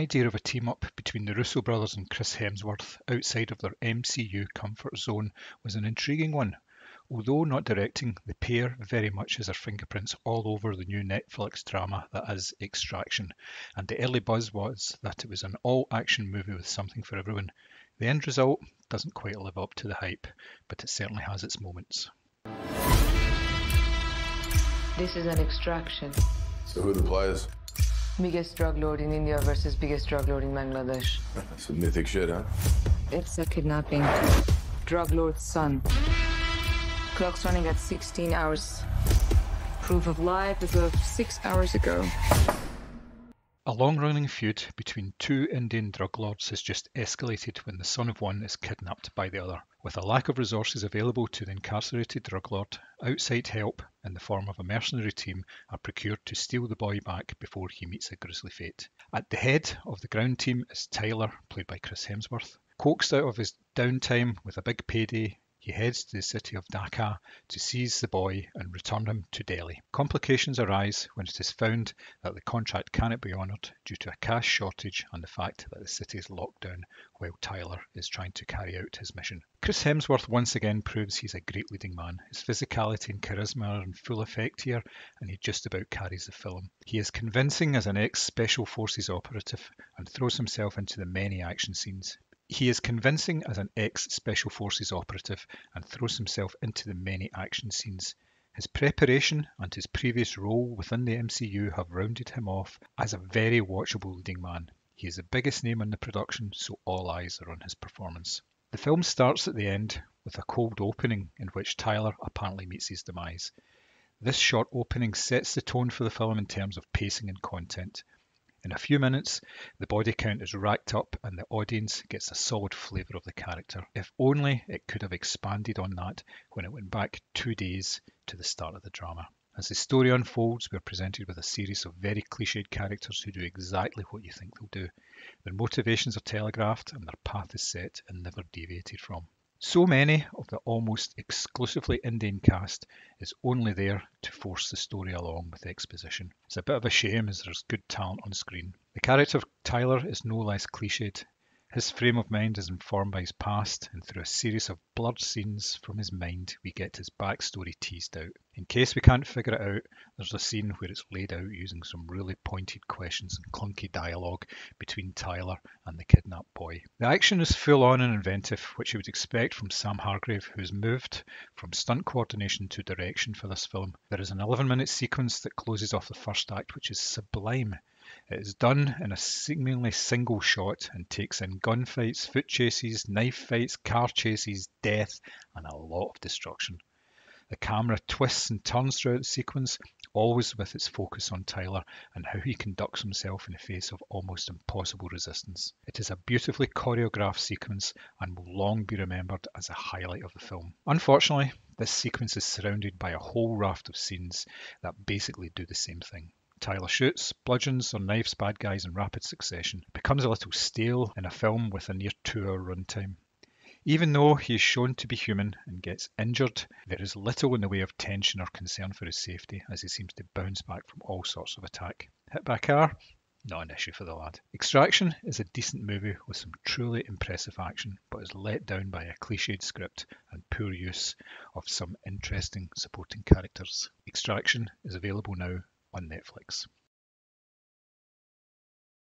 idea of a team-up between the Russo brothers and Chris Hemsworth outside of their MCU comfort zone was an intriguing one. Although not directing, the pair very much has their fingerprints all over the new Netflix drama that is Extraction, and the early buzz was that it was an all-action movie with something for everyone. The end result doesn't quite live up to the hype, but it certainly has its moments. This is an extraction. So who the players? Biggest drug lord in India versus biggest drug lord in Bangladesh. Some mythic shit, huh? It's a kidnapping. Drug lord's son. Clock's running at 16 hours. Proof of life is of six hours ago. A long-running feud between two Indian drug lords has just escalated when the son of one is kidnapped by the other. With a lack of resources available to the incarcerated drug lord, outside help, in the form of a mercenary team, are procured to steal the boy back before he meets a grisly fate. At the head of the ground team is Tyler, played by Chris Hemsworth. Coaxed out of his downtime with a big payday, he heads to the city of Dhaka to seize the boy and return him to Delhi. Complications arise when it is found that the contract cannot be honoured due to a cash shortage and the fact that the city is locked down while Tyler is trying to carry out his mission. Chris Hemsworth once again proves he's a great leading man. His physicality and charisma are in full effect here, and he just about carries the film. He is convincing as an ex Special Forces operative and throws himself into the many action scenes. He is convincing as an ex Special Forces operative and throws himself into the many action scenes. His preparation and his previous role within the MCU have rounded him off as a very watchable leading man. He is the biggest name in the production, so all eyes are on his performance. The film starts at the end with a cold opening in which Tyler apparently meets his demise. This short opening sets the tone for the film in terms of pacing and content. In a few minutes, the body count is racked up and the audience gets a solid flavour of the character. If only it could have expanded on that when it went back two days to the start of the drama. As the story unfolds, we are presented with a series of very cliched characters who do exactly what you think they'll do. Their motivations are telegraphed and their path is set and never deviated from. So many of the almost exclusively Indian cast is only there to force the story along with exposition. It's a bit of a shame as there's good talent on screen. The character Tyler is no less cliched his frame of mind is informed by his past, and through a series of blurred scenes from his mind, we get his backstory teased out. In case we can't figure it out, there's a scene where it's laid out using some really pointed questions and clunky dialogue between Tyler and the kidnapped boy. The action is full on and inventive, which you would expect from Sam Hargrave, who's moved from stunt coordination to direction for this film. There is an 11 minute sequence that closes off the first act, which is sublime. It is done in a seemingly single shot and takes in gunfights, foot chases, knife fights, car chases, death, and a lot of destruction. The camera twists and turns throughout the sequence, always with its focus on Tyler and how he conducts himself in the face of almost impossible resistance. It is a beautifully choreographed sequence and will long be remembered as a highlight of the film. Unfortunately, this sequence is surrounded by a whole raft of scenes that basically do the same thing. Tyler shoots, bludgeons, or knives bad guys in rapid succession. It becomes a little stale in a film with a near two hour runtime. Even though he is shown to be human and gets injured, there is little in the way of tension or concern for his safety as he seems to bounce back from all sorts of attack. Hit by car, not an issue for the lad. Extraction is a decent movie with some truly impressive action, but is let down by a cliched script and poor use of some interesting supporting characters. Extraction is available now on Netflix